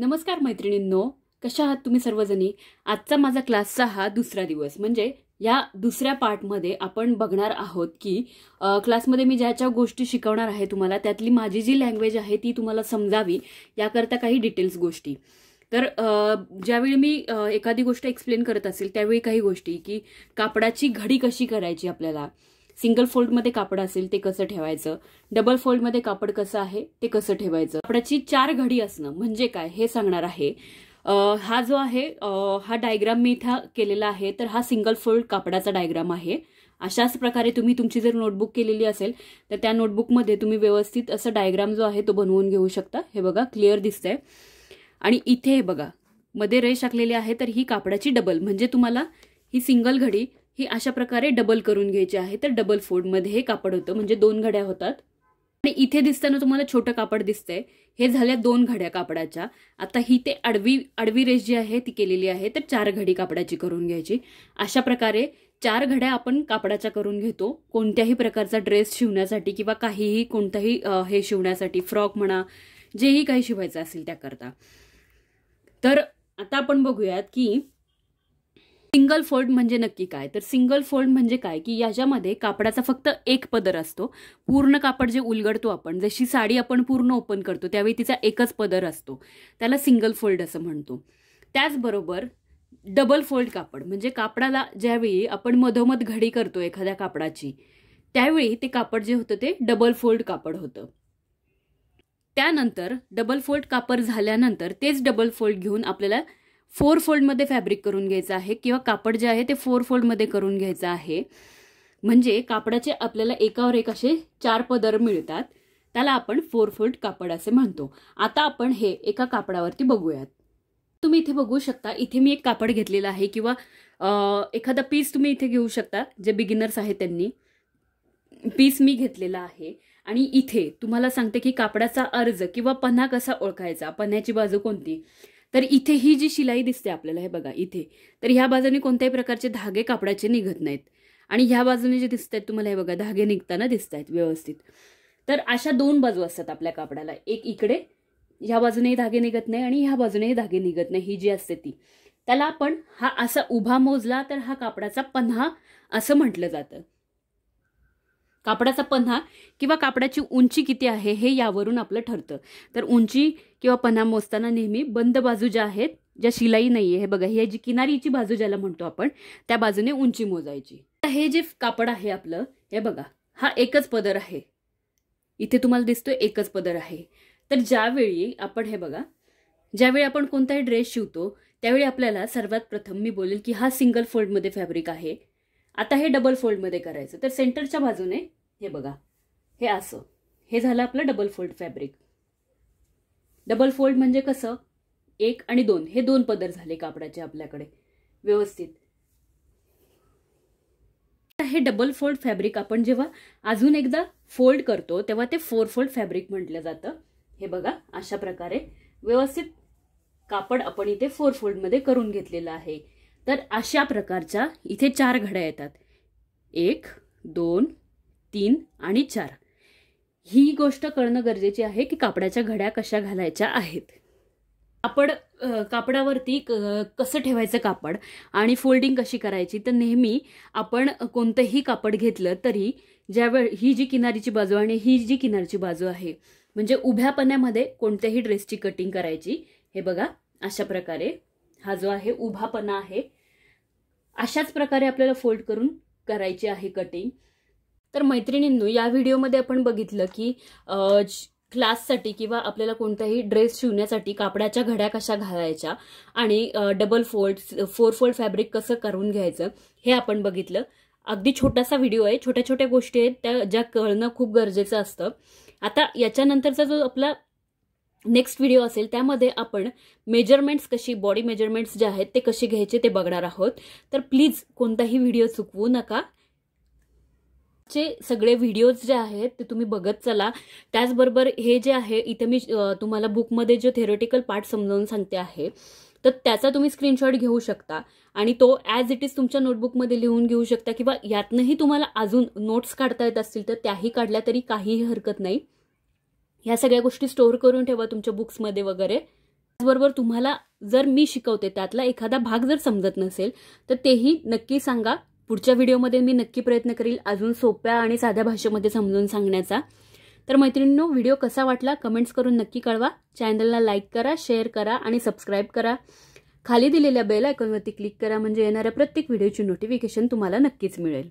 नमस्कार मैत्रिणींनो कशा आहात तुम्ही सर्वजणी आजचा माझा क्लासचा हा दुसरा दिवस म्हणजे या दुसऱ्या पार्टमध्ये आपण बघणार आहोत की क्लासमध्ये मी ज्या ज्या गोष्टी शिकवणार आहे तुम्हाला त्यातली माझी जी लँग्वेज आहे ती तुम्हाला समजावी याकरता काही डिटेल्स गोष्टी तर ज्यावेळी मी एखादी गोष्ट एक्सप्लेन करत असेल त्यावेळी काही गोष्टी की कापडाची घडी कशी करायची आपल्याला सिंगल फोल्डमध्ये कापड असेल ते कसं ठेवायचं डबल फोल्डमध्ये कापड कसं आहे ते कसं ठेवायचं कापडाची चार घडी असणं म्हणजे काय हे सांगणार आहे हा जो आहे हा डायग्राम मी इथं केलेला आहे तर हा सिंगल फोल्ड कापडाचा डायग्राम आहे अशाच प्रकारे तुम्ही तुमची जर नोटबुक केलेली असेल तर त्या नोटबुकमध्ये तुम्ही व्यवस्थित असं डायग्राम जो आहे तो बनवून घेऊ शकता हे बघा क्लिअर दिसतंय आणि इथे हे बघा मध्ये रेष आखलेली आहे तर ही कापडाची डबल म्हणजे तुम्हाला ही सिंगल घडी ही अशा प्रकारे डबल करून घ्यायची आहे तर डबल मध्ये हे कापड होतं म्हणजे दोन घड्या होतात आणि इथे दिसताना तुम्हाला छोटं कापड दिसतंय हे झाल्या दोन घड्या कापडाच्या आता ही ते आडवी आडवी रेस जी आहे ती केलेली आहे तर चार घडी कापडाची करून घ्यायची अशा प्रकारे चार घड्या आपण कापडाच्या करून घेतो कोणत्याही प्रकारचा ड्रेस शिवण्यासाठी किंवा काहीही कोणताही हे शिवण्यासाठी फ्रॉक म्हणा जेही काही शिवायचं असेल त्याकरता तर आता आपण बघूयात की सिंगल फोल्ड म्हणजे नक्की काय तर सिंगल फोल्ड म्हणजे काय की याच्यामध्ये कापडाचा फक्त एक पदर असतो पूर्ण कापड जे उलगडतो आपण जशी साडी आपण पूर्ण ओपन करतो त्यावेळी तिचा एकच पदर असतो त्याला सिंगल फोल्ड असं म्हणतो त्याचबरोबर डबल फोल्ड कापड म्हणजे कापडाला ज्यावेळी आपण मधोमध घडी करतो एखाद्या कापडाची त्यावेळी ते कापड जे होतं ते डबल फोल्ड कापड होतं त्यानंतर डबल फोल्ड कापड झाल्यानंतर तेच डबल फोल्ड घेऊन आपल्याला फोर फोल्डमध्ये फॅब्रिक करून घ्यायचं आहे किंवा कापड जे आहे ते फोर फोल्डमध्ये करून घ्यायचं आहे म्हणजे कापडाचे आपल्याला एकावर एक असे चार पदर मिळतात त्याला आपण फोर फोल्ड कापड असे म्हणतो आता आपण हे एका कापडावरती बघूयात तुम्ही इथे बघू शकता इथे मी एक कापड घेतलेला आहे किंवा एखादा पीस तुम्ही इथे घेऊ शकता जे बिगिनर्स आहेत त्यांनी पीस मी घेतलेला आहे आणि इथे तुम्हाला सांगते की कापडाचा अर्ज किंवा पन्हा कसा ओळखायचा पन्ह्याची बाजू कोणती तर इथे ही जी शिलाई दिसते आपल्याला हे बघा इथे तर ह्या बाजूने कोणत्याही प्रकारचे धागे कापडाचे निघत नाहीत आणि ह्या बाजूने जे दिसत आहेत तुम्हाला हे बघा धागे निघताना दिसत आहेत व्यवस्थित तर अशा दोन बाजू असतात आपल्या कापडाला एक इकडे ह्या बाजूनेही धागे निघत नाही आणि ह्या बाजूनेही धागे निघत नाही ही जी असते ती त्याला आपण हा असा उभा मोजला तर हा कापडाचा पन्हा असं म्हटलं जातं कापडाचा पन्हा किंवा कापडाची उंची किती आहे हे यावरून आपलं ठरतं तर उंची किंवा पन्हा मोजताना नेहमी बंद बाजू ज्या आहेत ज्या शिलाई नाही आहे हे बघा ही जी किनारीची बाजू ज्याला म्हणतो आपण त्या बाजूने उंची मोजायची हे जे कापड आहे आपलं हे बघा हा एकच पदर आहे इथे तुम्हाला दिसतोय एकच पदर आहे तर ज्यावेळी आपण हे बघा ज्यावेळी आपण कोणताही ड्रेस शिवतो त्यावेळी आपल्याला सर्वात प्रथम मी बोलेल की हा सिंगल फोल्डमध्ये फॅब्रिक आहे आता हे डबल फोल्डमध्ये करायचं तर सेंटरच्या बाजूने हे बघा हे असं हे झालं आपलं double fold fabric double fold म्हणजे कसं एक आणि दोन हे दोन पदर झाले कापडाचे आपल्याकडे व्यवस्थित हे डबल फोल्ड फॅब्रिक आपण जेव्हा अजून एकदा फोल्ड करतो तेव्हा ते फोर फोल्ड फॅब्रिक म्हटलं जातं हे बघा अशा प्रकारे व्यवस्थित कापड आपण इथे फोर फोल्डमध्ये करून घेतलेलं आहे तर अशा प्रकारच्या इथे चार घड्या येतात एक दोन तीन आणि चार ही गोष्ट कळणं गरजेची आहे की कापडाच्या घड्या कशा घालायच्या आहेत कापड कापडावरती कसं ठेवायचं कापड आणि फोल्डिंग कशी करायची तर नेहमी आपण कोणतंही कापड घेतलं तरी ज्यावेळ ही जी किनारीची बाजू आणि ही जी किनारीची बाजू आहे म्हणजे उभ्या पन्यामध्ये कोणत्याही ड्रेसची कटिंग करायची हे बघा अशा प्रकारे हा जो आहे उभा पना आहे अशाच प्रकारे आपल्याला फोल्ड करून करायची आहे कटिंग तर मैत्रिणींनो या व्हिडिओमध्ये आपण बघितलं की क्लाससाठी किंवा आपल्याला कोणताही ड्रेस शिवण्यासाठी कापडाच्या घड्या कशा घालायच्या आणि double fold four fold fabric कसं करून घ्यायचं हे आपण बघितलं अगदी छोटासा व्हिडिओ आहे छोट्या छोट्या गोष्टी आहेत त्या ज्या कळणं खूप गरजेचं असतं आता याच्यानंतरचा जो आपला नेक्स्ट व्हिडिओ असेल त्यामध्ये आपण मेजरमेंट्स कशी बॉडी मेजरमेंट्स जे आहेत ते कसे घ्यायचे ते बघणार आहोत तर प्लीज कोणताही व्हिडिओ चुकवू नका चे सगळे व्हिडिओज जे आहेत ते तुम्ही बघत चला त्याचबरोबर हे जे आहे इथे मी तुम्हाला बुकमध्ये जे थेरोटिकल पार्ट समजावून सांगते आहे तर त्याचा तुम्ही स्क्रीनशॉट घेऊ शकता आणि तो ॲज इट इज तुमच्या नोटबुकमध्ये लिहून घेऊ शकता किंवा यातनंही तुम्हाला अजून नोट्स काढता येत असतील तर त्याही काढल्या तरी काहीही हरकत नाही ह्या सगळ्या गोष्टी स्टोअर करून ठेवा तुमच्या बुक्समध्ये वगैरे त्याचबरोबर तुम्हाला जर मी शिकवते त्यातला एखादा भाग जर समजत नसेल तर तेही नक्की सांगा पुढच्या व्हिडिओमध्ये मी नक्की प्रयत्न करील अजून सोप्या आणि साध्या भाषेमध्ये समजून सांगण्याचा तर मैत्रिणींनो व्हिडिओ कसा वाटला कमेंट्स करून नक्की कळवा चॅनलला लाईक करा शेअर करा आणि सबस्क्राईब करा खाली दिलेल्या बेल आयकॉनवरती क्लिक करा म्हणजे येणाऱ्या प्रत्येक व्हिडिओची नोटिफिकेशन तुम्हाला नक्कीच मिळेल